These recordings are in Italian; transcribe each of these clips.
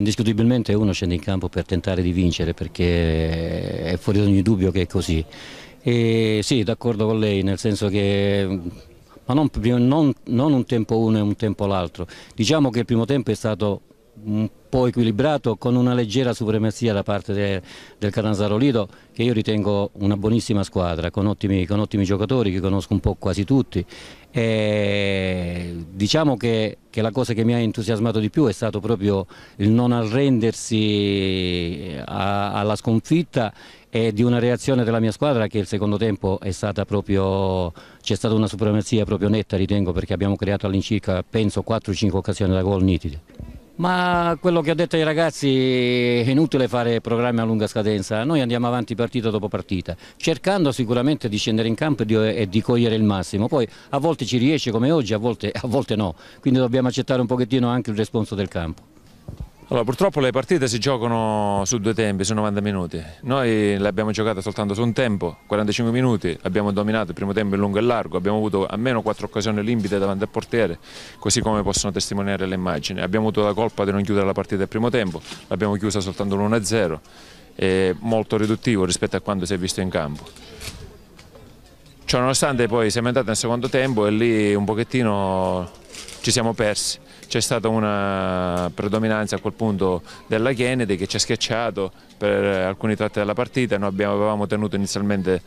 Indiscutibilmente uno scende in campo per tentare di vincere perché è fuori ogni dubbio che è così. E sì, d'accordo con lei, nel senso che ma non, non, non un tempo uno e un tempo l'altro. Diciamo che il primo tempo è stato un po' equilibrato con una leggera supremazia da parte de, del Catanzaro Lido che io ritengo una buonissima squadra con ottimi, con ottimi, giocatori che conosco un po' quasi tutti e diciamo che, che la cosa che mi ha entusiasmato di più è stato proprio il non arrendersi eh, a, alla sconfitta e di una reazione della mia squadra che il secondo tempo è stata proprio c'è stata una supremazia proprio netta ritengo perché abbiamo creato all'incirca penso 4-5 occasioni da gol nitide ma quello che ho detto ai ragazzi è inutile fare programmi a lunga scadenza, noi andiamo avanti partita dopo partita, cercando sicuramente di scendere in campo e di, e di cogliere il massimo, poi a volte ci riesce come oggi, a volte, a volte no, quindi dobbiamo accettare un pochettino anche il responso del campo. Allora, purtroppo le partite si giocano su due tempi, su 90 minuti. Noi le abbiamo giocate soltanto su un tempo, 45 minuti, abbiamo dominato il primo tempo in lungo e largo, abbiamo avuto almeno quattro occasioni limpide davanti al portiere, così come possono testimoniare le immagini. Abbiamo avuto la colpa di non chiudere la partita al primo tempo, l'abbiamo chiusa soltanto l'1-0, è molto riduttivo rispetto a quando si è visto in campo. Ciononostante poi siamo entrati nel secondo tempo e lì un pochettino ci siamo persi, c'è stata una predominanza a quel punto della Kennedy che ci ha schiacciato per alcuni tratti della partita, noi abbiamo, avevamo tenuto inizialmente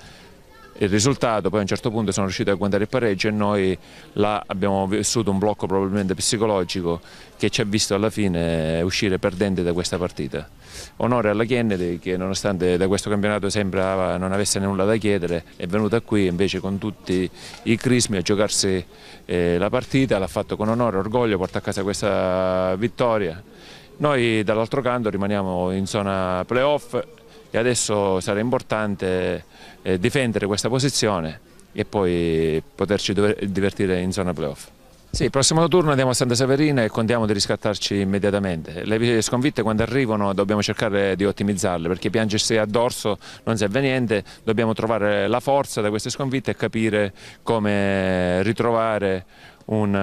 il risultato, poi a un certo punto sono riusciti a guardare il pareggio e noi là abbiamo vissuto un blocco probabilmente psicologico che ci ha visto alla fine uscire perdente da questa partita. Onore alla Kennedy che nonostante da questo campionato sembrava non avesse nulla da chiedere è venuta qui invece con tutti i crismi a giocarsi eh, la partita, l'ha fatto con onore, e orgoglio, porta a casa questa vittoria. Noi dall'altro canto rimaniamo in zona playoff e adesso sarà importante eh, difendere questa posizione e poi poterci divertire in zona playoff. Sì, il prossimo turno andiamo a Santa Severina e contiamo di riscattarci immediatamente. Le sconfitte quando arrivano dobbiamo cercare di ottimizzarle perché piangersi addosso non serve a niente, dobbiamo trovare la forza da queste sconfitte e capire come ritrovare un,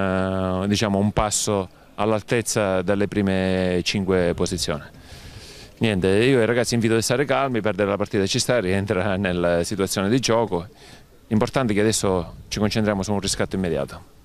eh, diciamo, un passo all'altezza delle prime cinque posizioni niente, io ai ragazzi invito a stare calmi, perdere la partita ci sta, rientra nella situazione di gioco. L'importante è che adesso ci concentriamo su un riscatto immediato.